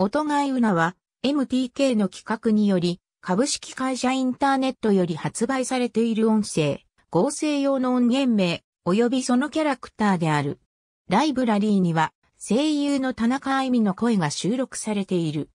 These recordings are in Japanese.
音がいうなは MTK の企画により株式会社インターネットより発売されている音声、合成用の音源名、及びそのキャラクターである。ライブラリーには声優の田中愛美の声が収録されている。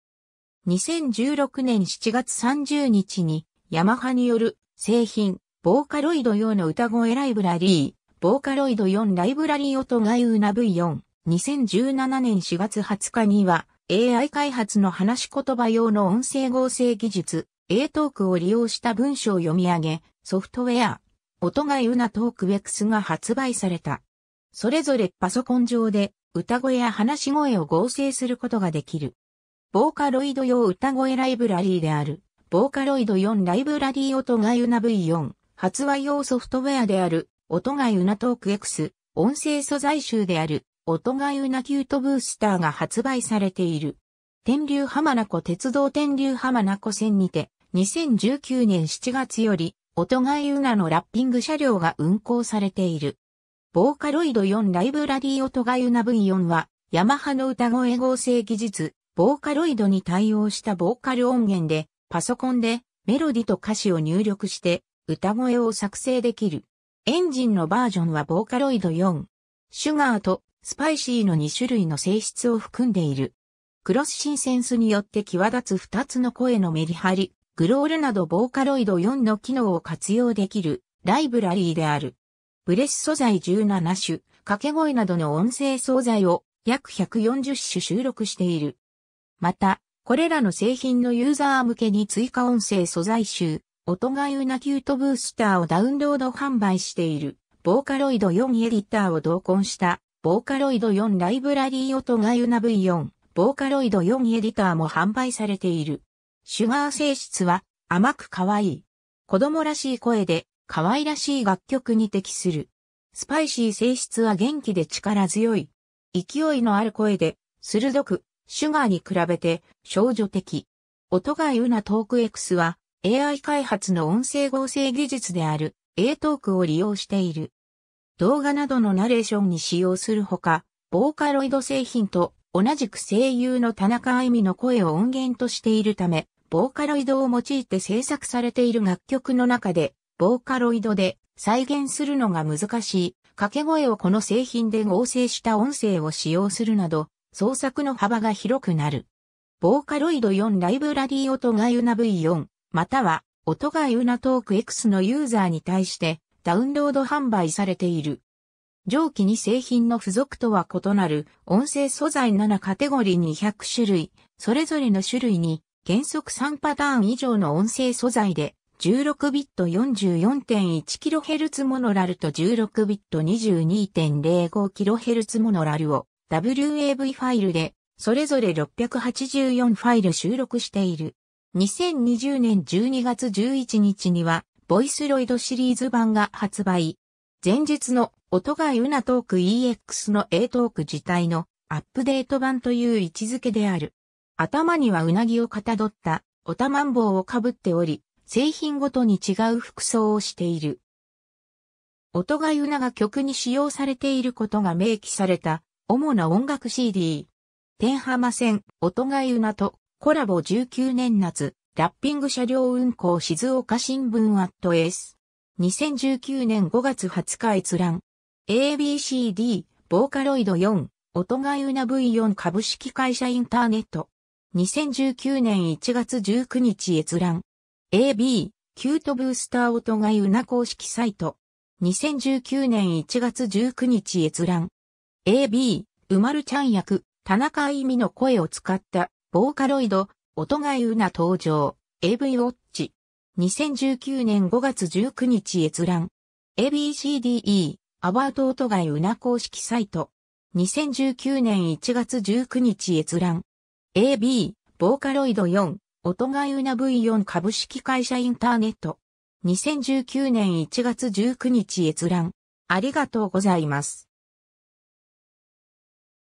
2016年7月30日にヤマハによる製品、ボーカロイド用の歌声ライブラリー、ボーカロイド4ライブラリー音がいうな V4、2017年4月20日には AI 開発の話し言葉用の音声合成技術、A トークを利用した文章を読み上げ、ソフトウェア、音がゆなトーク X クスが発売された。それぞれパソコン上で歌声や話し声を合成することができる。ボーカロイド用歌声ライブラリーである、ボーカロイド4ライブラリー音がゆな V4 発売用ソフトウェアである、音がゆなトーク X 音声素材集である、音がゆなキュートブースターが発売されている。天竜浜名湖鉄道天竜浜名湖線にて、2019年7月より、音がゆなのラッピング車両が運行されている。ボーカロイド4ライブラリー音がゆな V4 は、ヤマハの歌声合成技術、ボーカロイドに対応したボーカル音源で、パソコンでメロディと歌詞を入力して歌声を作成できる。エンジンのバージョンはボーカロイド4。シュガーとスパイシーの2種類の性質を含んでいる。クロスシンセンスによって際立つ2つの声のメリハリ、グロールなどボーカロイド4の機能を活用できるライブラリーである。ブレス素材17種、掛け声などの音声素材を約140種収録している。また、これらの製品のユーザー向けに追加音声素材集、音がゆなキュートブースターをダウンロード販売している、ボーカロイド4エディターを同梱したボーカロイド4ライブラリー音がユナ V4、ボーカロイド4エディターも販売されている。シュガー性質は甘く可愛い。子供らしい声で可愛らしい楽曲に適する。スパイシー性質は元気で力強い。勢いのある声で鋭く、シュガーに比べて少女的。音がユナトーク X は AI 開発の音声合成技術である A トークを利用している。動画などのナレーションに使用するほか、ボーカロイド製品と同じく声優の田中愛美の声を音源としているため、ボーカロイドを用いて制作されている楽曲の中で、ボーカロイドで再現するのが難しい、掛け声をこの製品で合成した音声を使用するなど、創作の幅が広くなる。ボーカロイド4ライブラリー音がゆな V4、または音がゆなトーク X のユーザーに対して、ダウンロード販売されている。上記に製品の付属とは異なる音声素材7カテゴリー200種類、それぞれの種類に原則3パターン以上の音声素材で1 6ビット4 4 1 k h z モノラルと1 6ビット2 2 0 5 k h z モノラルを WAV ファイルでそれぞれ684ファイル収録している。2020年12月11日にはボイスロイドシリーズ版が発売。前日の音がユナトーク EX の A トーク自体のアップデート版という位置づけである。頭にはうなぎをかたどったオタマンボウをかぶっており、製品ごとに違う服装をしている。音がユナが曲に使用されていることが明記された主な音楽 CD。天浜線音がユナとコラボ19年夏、ラッピング車両運行静岡新聞アットエース。2019年5月20日閲覧。ABCD、ボーカロイド4、音がゆな V4 株式会社インターネット。2019年1月19日閲覧。AB、キュートブースター音がゆな公式サイト。2019年1月19日閲覧。AB、うまるちゃん役、田中愛美の声を使った、ボーカロイド、音がいうな登場、AV ウォッチ。2019年5月19日閲覧。ABCDE、アバート音がいうな公式サイト。2019年1月19日閲覧。AB、ボーカロイド4、音がいうな V4 株式会社インターネット。2019年1月19日閲覧。ありがとうございます。